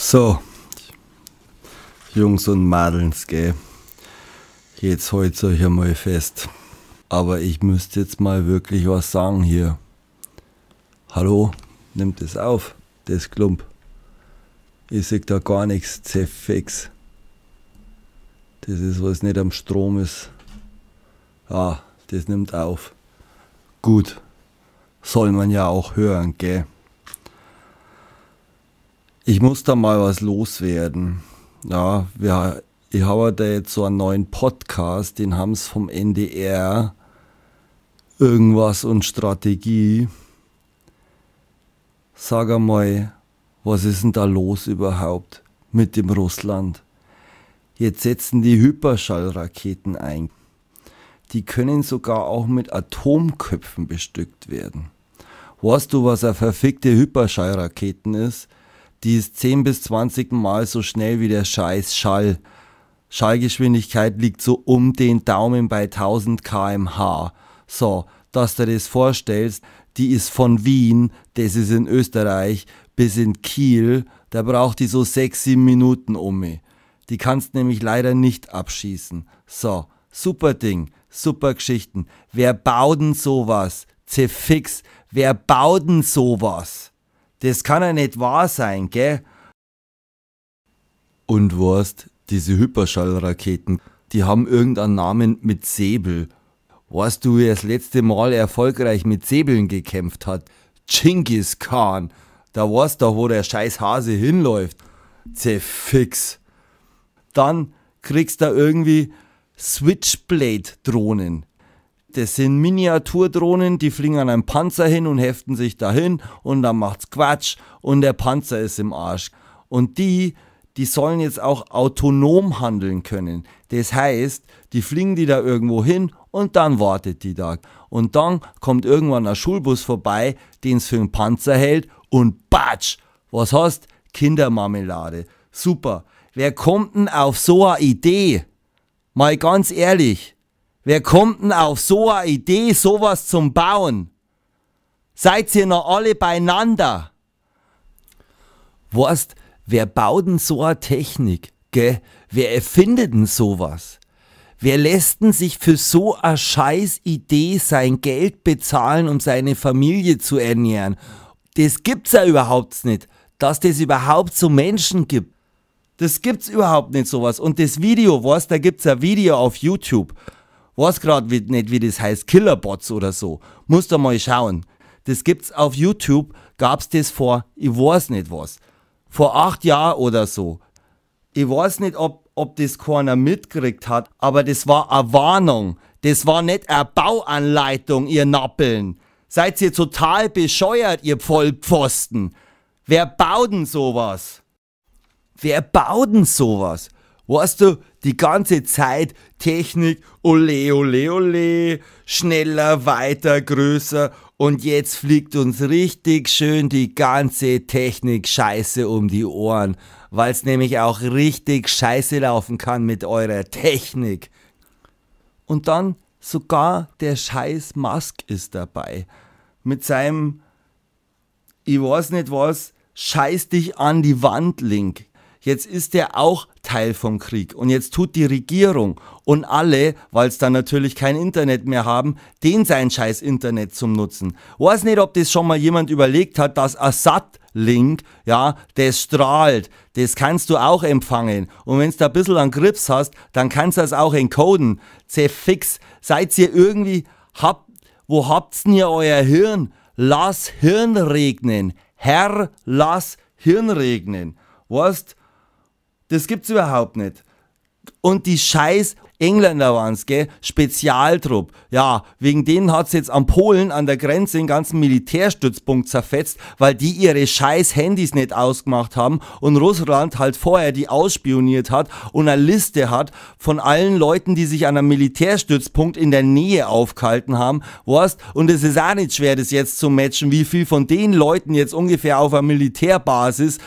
So, Jungs und Madelns, gell. Jetzt heute euch einmal fest. Aber ich müsste jetzt mal wirklich was sagen hier. Hallo, nimmt es auf, das Klump. Ich sehe da gar nichts, Zeffex. Das ist, was nicht am Strom ist. Ja, ah, das nimmt auf. Gut, soll man ja auch hören, gell. Ich muss da mal was loswerden. Ja, wir, ich habe da jetzt so einen neuen Podcast, den haben es vom NDR. Irgendwas und Strategie. Sag einmal, was ist denn da los überhaupt mit dem Russland? Jetzt setzen die Hyperschallraketen ein. Die können sogar auch mit Atomköpfen bestückt werden. Weißt du, was eine verfickte Hyperschallraketen ist? die ist 10 bis 20 Mal so schnell wie der scheiß Schall. Schallgeschwindigkeit liegt so um den Daumen bei 1000 km/h. So, dass du dir das vorstellst, die ist von Wien, das ist in Österreich, bis in Kiel, da braucht die so 6, 7 Minuten um mich. Die kannst nämlich leider nicht abschießen. So, super Ding, super Geschichten. Wer baut denn sowas? Zefix, wer baut denn sowas? Das kann ja nicht wahr sein, gell? Und warst, diese Hyperschallraketen, die haben irgendeinen Namen mit Säbel. Weißt du, wer das letzte Mal erfolgreich mit Säbeln gekämpft hat? Genghis Khan. Da weißt du, wo der scheiß Hase hinläuft. Zefix. Dann kriegst du irgendwie Switchblade-Drohnen. Das sind Miniaturdrohnen, die fliegen an einem Panzer hin und heften sich dahin und dann macht's Quatsch und der Panzer ist im Arsch. Und die, die sollen jetzt auch autonom handeln können. Das heißt, die fliegen die da irgendwo hin und dann wartet die da. Und dann kommt irgendwann ein Schulbus vorbei, den es für einen Panzer hält und batsch! Was hast? Kindermarmelade. Super. Wer kommt denn auf so eine Idee? Mal ganz ehrlich. Wer kommt denn auf so eine Idee, sowas zum Bauen? Seid ihr noch alle beieinander? Weißt, wer baut denn so eine Technik? Gell? Wer erfindet denn sowas? Wer lässt denn sich für so eine Scheißidee sein Geld bezahlen, um seine Familie zu ernähren? Das gibt's ja überhaupt nicht, dass das überhaupt so Menschen gibt. Das gibt's überhaupt nicht sowas. Und das Video, was, da gibt's ein Video auf YouTube weiß gerade nicht, wie das heißt, Killerbots oder so. Musst du mal schauen. Das gibt's auf YouTube, gab's das vor, ich weiß nicht was, vor acht Jahren oder so. Ich weiß nicht, ob, ob das keiner mitgekriegt hat, aber das war eine Warnung. Das war nicht eine Bauanleitung, ihr Nappeln. Seid ihr total bescheuert, ihr Vollpfosten? Wer baut denn sowas? Wer baut denn sowas? Weißt du, die ganze Zeit Technik, ole, ole, ole, schneller, weiter, größer und jetzt fliegt uns richtig schön die ganze Technik scheiße um die Ohren, weil es nämlich auch richtig scheiße laufen kann mit eurer Technik. Und dann sogar der scheiß Musk ist dabei mit seinem, ich weiß nicht was, scheiß dich an die Wand Link Jetzt ist er auch Teil vom Krieg. Und jetzt tut die Regierung und alle, weil es dann natürlich kein Internet mehr haben, den sein scheiß Internet zum Nutzen. Weiß nicht, ob das schon mal jemand überlegt hat, dass Assad Link, ja, das strahlt, das kannst du auch empfangen. Und wenn du da ein bisschen an Grips hast, dann kannst du das auch encoden. Zerfix, seid ihr irgendwie, habt, wo habt's denn ihr euer Hirn? Lass Hirn regnen. Herr, lass Hirn regnen. Weißt, das gibt's überhaupt nicht. Und die scheiß Engländer waren's, gell? Spezialtrupp. Ja, wegen denen hat's jetzt am Polen an der Grenze den ganzen Militärstützpunkt zerfetzt, weil die ihre scheiß Handys nicht ausgemacht haben und Russland halt vorher die ausspioniert hat und eine Liste hat von allen Leuten, die sich an einem Militärstützpunkt in der Nähe aufgehalten haben. Weißt? Und es ist auch nicht schwer, das jetzt zu matchen, wie viel von den Leuten jetzt ungefähr auf einer Militärbasis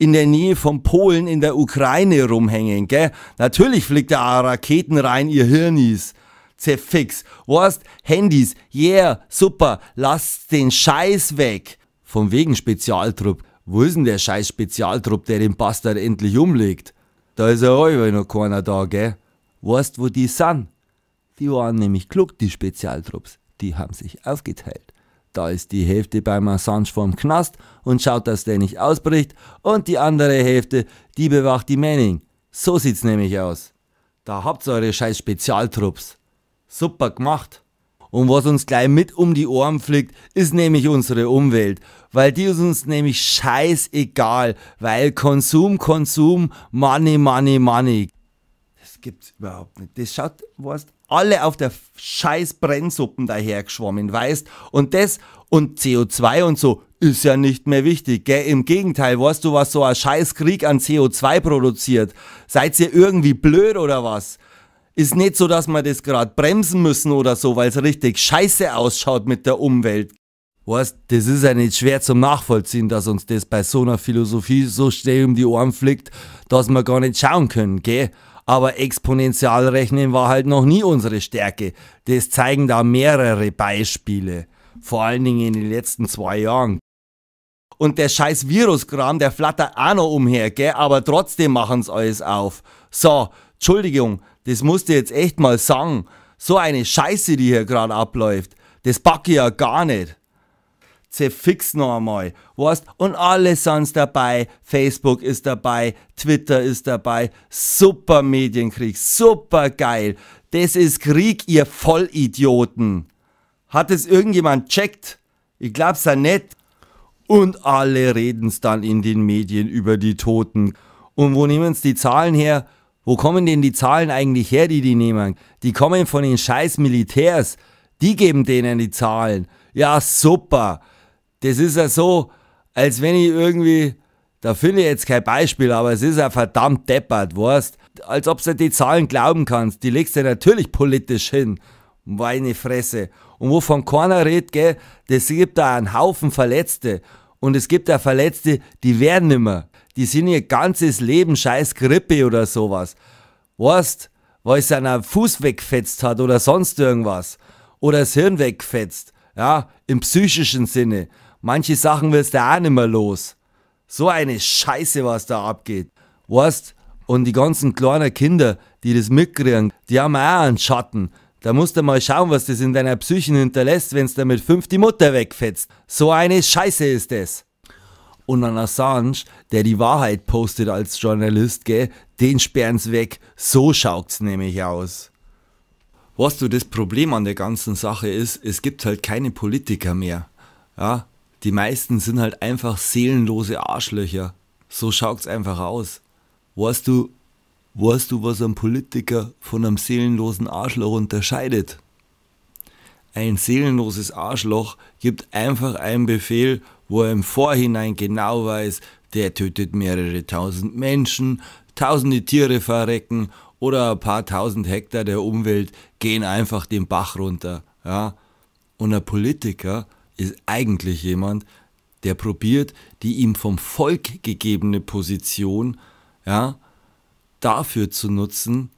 in der Nähe von Polen in der Ukraine rumhängen, gell? Natürlich fliegt da Raketen rein, ihr Hirnis. Zerfix. Worst, Handys, yeah, super, lasst den Scheiß weg. Von wegen Spezialtrupp. Wo ist denn der scheiß Spezialtrupp, der den Bastard endlich umlegt? Da ist ja auch noch keiner da, gell? Weißt, wo die sind? Die waren nämlich klug, die Spezialtrupps. Die haben sich aufgeteilt. Da ist die Hälfte beim Assange vorm Knast und schaut, dass der nicht ausbricht und die andere Hälfte, die bewacht die Manning. So sieht's nämlich aus. Da habt ihr eure scheiß Spezialtrupps. Super gemacht. Und was uns gleich mit um die Ohren fliegt, ist nämlich unsere Umwelt. Weil die ist uns nämlich scheißegal. Weil Konsum, Konsum, Money, Money, Money. Das gibt's überhaupt nicht. Das schaut, weißt du, alle auf der scheiß Brennsuppen dahergeschwommen, weißt? Und das und CO2 und so ist ja nicht mehr wichtig, gell? Im Gegenteil, weißt du, was so ein scheiß Krieg an CO2 produziert? Seid ihr irgendwie blöd oder was? Ist nicht so, dass wir das gerade bremsen müssen oder so, weil es richtig scheiße ausschaut mit der Umwelt. Weißt, das ist ja nicht schwer zum Nachvollziehen, dass uns das bei so einer Philosophie so schnell um die Ohren fliegt, dass wir gar nicht schauen können, gell? aber Exponentialrechnen war halt noch nie unsere Stärke. Das zeigen da mehrere Beispiele, vor allen Dingen in den letzten zwei Jahren. Und der scheiß Viruskram, der flattert auch noch umher, gell? aber trotzdem machen's alles auf. So, Entschuldigung, das musst du jetzt echt mal sagen. So eine Scheiße, die hier gerade abläuft, das packe ich ja gar nicht zerfix noch einmal, weißt? Und alle sind dabei, Facebook ist dabei, Twitter ist dabei, super Medienkrieg, super geil. Das ist Krieg, ihr Vollidioten. Hat es irgendjemand checkt? Ich glaub's ja nicht. Und alle reden's dann in den Medien über die Toten. Und wo nehmen's die Zahlen her? Wo kommen denn die Zahlen eigentlich her, die die nehmen? Die kommen von den scheiß Militärs. Die geben denen die Zahlen. Ja, super das ist ja so, als wenn ich irgendwie, da finde ich jetzt kein Beispiel, aber es ist ja verdammt deppert, weißt Als ob du die Zahlen glauben kannst, die legst du natürlich politisch hin. Meine Fresse. Und wovon keiner redet, gell, das gibt da einen Haufen Verletzte. Und es gibt da Verletzte, die werden nimmer. Die sind ihr ganzes Leben scheiß Grippe oder sowas. Weißt, weil es einer Fuß weggefetzt hat oder sonst irgendwas. Oder das Hirn weggefetzt. Ja, im psychischen Sinne. Manche Sachen wirst du auch nicht mehr los. So eine Scheiße, was da abgeht. Weißt, und die ganzen kleinen Kinder, die das mitkriegen, die haben auch einen Schatten. Da musst du mal schauen, was das in deiner Psyche hinterlässt, wenn es damit fünf die Mutter wegfetzt. So eine Scheiße ist das. Und an Assange, der die Wahrheit postet als Journalist, gell, den sie weg. So schaut's nämlich aus. Was du das Problem an der ganzen Sache ist, es gibt halt keine Politiker mehr. Ja, die meisten sind halt einfach seelenlose Arschlöcher. So schaut's einfach aus. Weißt du, weißt du, was ein Politiker von einem seelenlosen Arschloch unterscheidet? Ein seelenloses Arschloch gibt einfach einen Befehl, wo er im Vorhinein genau weiß, der tötet mehrere tausend Menschen, tausende Tiere verrecken oder ein paar tausend Hektar der Umwelt gehen einfach den Bach runter. Ja? Und ein Politiker ist eigentlich jemand, der probiert, die ihm vom Volk gegebene Position ja, dafür zu nutzen,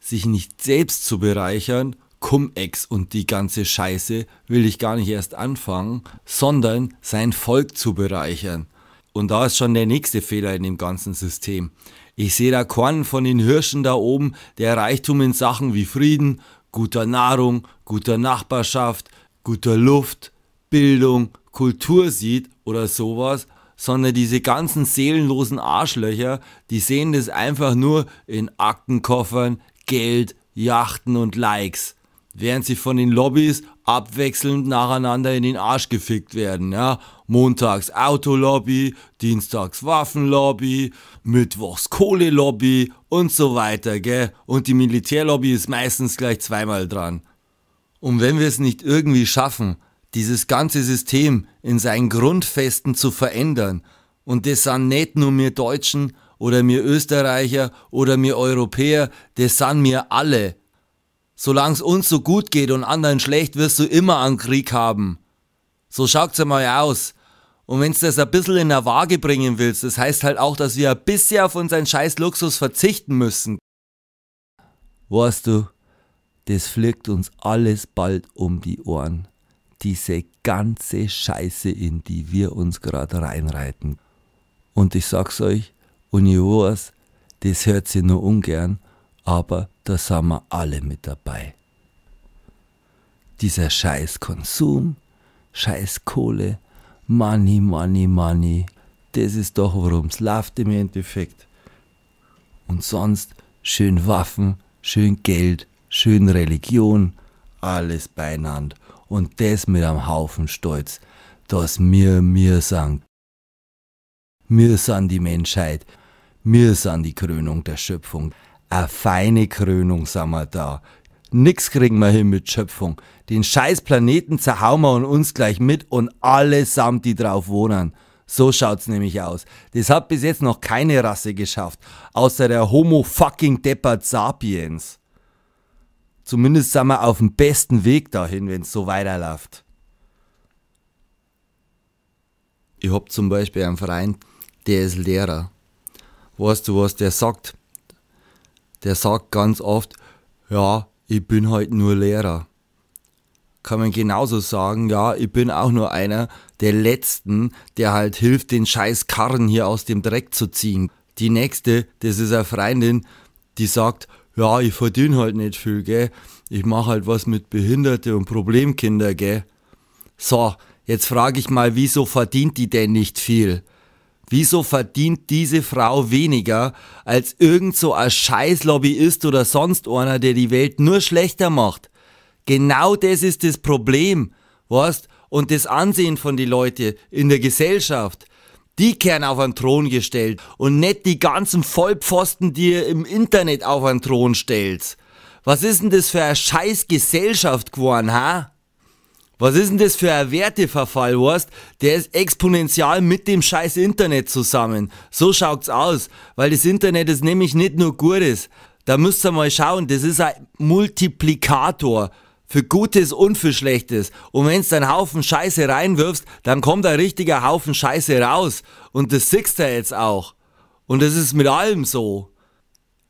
sich nicht selbst zu bereichern, Cum-Ex und die ganze Scheiße will ich gar nicht erst anfangen, sondern sein Volk zu bereichern. Und da ist schon der nächste Fehler in dem ganzen System. Ich sehe da Korn von den Hirschen da oben, der Reichtum in Sachen wie Frieden, guter Nahrung, guter Nachbarschaft, guter Luft, Bildung, Kultur sieht oder sowas, sondern diese ganzen seelenlosen Arschlöcher, die sehen das einfach nur in Aktenkoffern, Geld, Yachten und Likes, während sie von den Lobbys abwechselnd nacheinander in den Arsch gefickt werden, ja? Montags Autolobby, Dienstags Waffenlobby, Mittwochs Kohlelobby und so weiter, gell? Und die Militärlobby ist meistens gleich zweimal dran. Und wenn wir es nicht irgendwie schaffen, dieses ganze System in seinen Grundfesten zu verändern. Und das sind nicht nur mir Deutschen oder mir Österreicher oder mir Europäer, das sind mir alle. Solange es uns so gut geht und anderen schlecht, wirst du immer einen Krieg haben. So schaut's einmal aus. Und wenn du das ein bisschen in der Waage bringen willst, das heißt halt auch, dass wir ein bisschen auf unseren scheiß Luxus verzichten müssen. Weißt du, das fliegt uns alles bald um die Ohren diese ganze Scheiße, in die wir uns gerade reinreiten. Und ich sag's euch, Univers, das hört sie nur ungern, aber da sind wir alle mit dabei. Dieser scheiß Konsum, scheiß Kohle, Money, Money, Money, das ist doch, worum's läuft im Endeffekt. Und sonst schön Waffen, schön Geld, schön Religion, alles beieinander und das mit einem Haufen Stolz, dass mir mir sind. Mir sind die Menschheit, mir sind die Krönung der Schöpfung. A feine Krönung sind wir da. Nix kriegen wir hin mit Schöpfung. Den scheiß Planeten zerhauen wir und uns gleich mit und allesamt, die drauf wohnen. So schaut's nämlich aus. Das hat bis jetzt noch keine Rasse geschafft, außer der Homo fucking Deppert sapiens. Zumindest sind wir auf dem besten Weg dahin, wenn es so weiterläuft. Ich habe zum Beispiel einen Freund, der ist Lehrer. Weißt du, was der sagt? Der sagt ganz oft, ja, ich bin halt nur Lehrer. Kann man genauso sagen, ja, ich bin auch nur einer der Letzten, der halt hilft, den scheiß Karren hier aus dem Dreck zu ziehen. Die nächste, das ist eine Freundin, die sagt, ja, ich verdiene halt nicht viel, gell? Ich mache halt was mit Behinderte und Problemkinder, gell? So, jetzt frage ich mal, wieso verdient die denn nicht viel? Wieso verdient diese Frau weniger als irgend so ein Scheißlobbyist oder sonst einer, der die Welt nur schlechter macht? Genau das ist das Problem, weißt? Und das Ansehen von den Leuten in der Gesellschaft die kehren auf einen Thron gestellt und nicht die ganzen Vollpfosten, die ihr im Internet auf einen Thron stellt. Was ist denn das für eine scheiß Gesellschaft geworden, ha? Was ist denn das für ein Werteverfall, weißt? Der ist exponentiell mit dem scheiß Internet zusammen. So schaut's aus, weil das Internet ist nämlich nicht nur Gutes. Da müsst ihr mal schauen, das ist ein Multiplikator für Gutes und für Schlechtes. Und wenn wenn's einen Haufen Scheiße reinwirfst, dann kommt ein richtiger Haufen Scheiße raus. Und das siehst du jetzt auch. Und das ist mit allem so.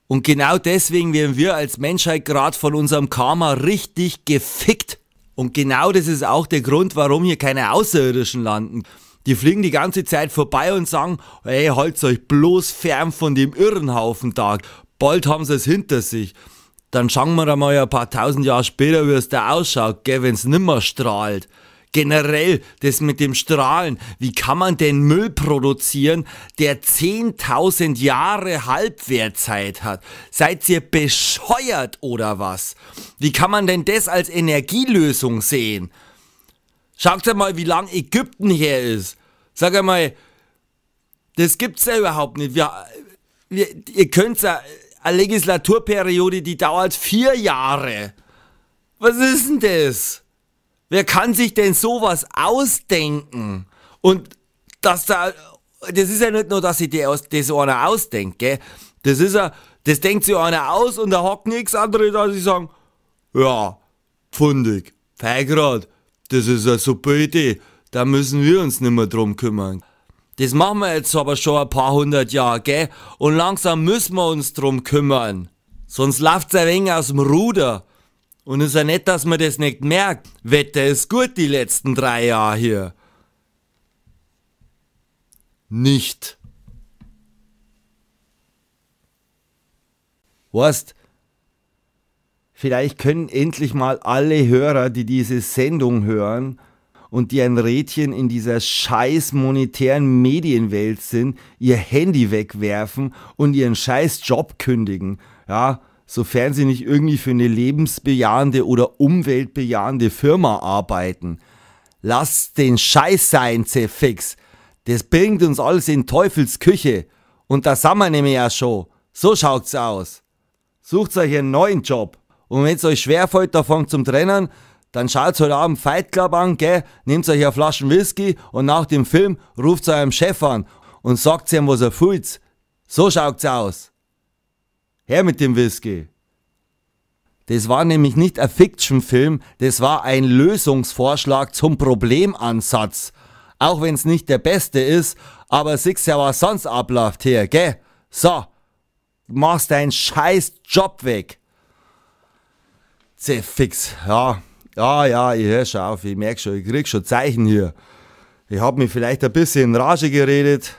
Und genau deswegen werden wir als Menschheit gerade von unserem Karma richtig gefickt. Und genau das ist auch der Grund, warum hier keine Außerirdischen landen. Die fliegen die ganze Zeit vorbei und sagen, ey, halt's euch bloß fern von dem Irrenhaufen da. Bald haben sie es hinter sich dann schauen wir einmal ein paar tausend Jahre später, wie es da ausschaut, wenn es nimmer strahlt. Generell, das mit dem Strahlen, wie kann man denn Müll produzieren, der 10.000 Jahre Halbwertzeit hat? Seid ihr bescheuert oder was? Wie kann man denn das als Energielösung sehen? Schaut mal, wie lang Ägypten her ist. Sag mal, das gibt's ja überhaupt nicht. Wir, wir, ihr könnt's ja eine Legislaturperiode, die dauert vier Jahre. Was ist denn das? Wer kann sich denn sowas ausdenken? Und dass da, das ist ja nicht nur, dass ich die aus, das einer ausdenke. Das ist ja, das denkt sich einer aus und da hockt nichts anderes, als ich sagen, ja, pfundig, Feigrad, das ist eine super Idee, da müssen wir uns nicht mehr drum kümmern. Das machen wir jetzt aber schon ein paar hundert Jahre, gell? Und langsam müssen wir uns drum kümmern. Sonst läuft's ein wenig aus dem Ruder. Und es ist ja nicht, dass man das nicht merkt. Wetter ist gut die letzten drei Jahre hier. Nicht. Weißt, vielleicht können endlich mal alle Hörer, die diese Sendung hören, und die ein Rädchen in dieser scheiß monetären Medienwelt sind, ihr Handy wegwerfen und ihren scheiß Job kündigen. Ja, sofern sie nicht irgendwie für eine lebensbejahende oder umweltbejahende Firma arbeiten. Lasst den Scheiß sein, Zefix. Das bringt uns alles in Teufels Küche. Und da haben wir nämlich ja schon. So schaut's aus. Sucht euch einen neuen Job. Und wenn's euch schwerfällt, davon zum Trennen, dann schaut's heute Abend Fight Club an, gell? Nehmt euch eine Flasche Whisky und nach dem Film ruft zu eurem Chef an und sagt ihm, was er fühlt. So schaut's aus. Her mit dem Whisky. Das war nämlich nicht ein Fiction-Film, das war ein Lösungsvorschlag zum Problemansatz. Auch wenn's nicht der beste ist, aber siehst ja was sonst abläuft hier, gell? So, machst deinen scheiß Job weg. fix, ja, ja, ja, ich höre schon auf, ich merke schon, ich krieg schon Zeichen hier. Ich habe mich vielleicht ein bisschen in Rage geredet,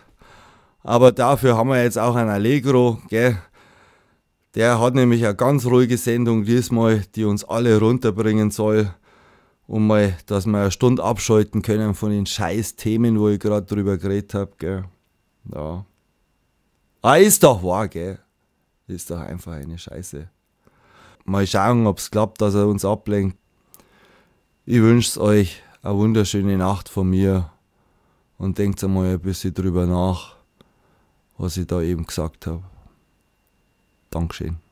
aber dafür haben wir jetzt auch einen Allegro, gell? Der hat nämlich eine ganz ruhige Sendung diesmal, die uns alle runterbringen soll. Um mal, dass wir eine Stunde abschalten können von den scheiß Themen, wo ich gerade drüber geredet habe, gell? Ja. Ah, ist doch wahr, gell? Ist doch einfach eine Scheiße. Mal schauen, ob es klappt, dass er uns ablenkt. Ich wünsche euch eine wunderschöne Nacht von mir und denkt einmal ein bisschen drüber nach, was ich da eben gesagt habe. Dankeschön.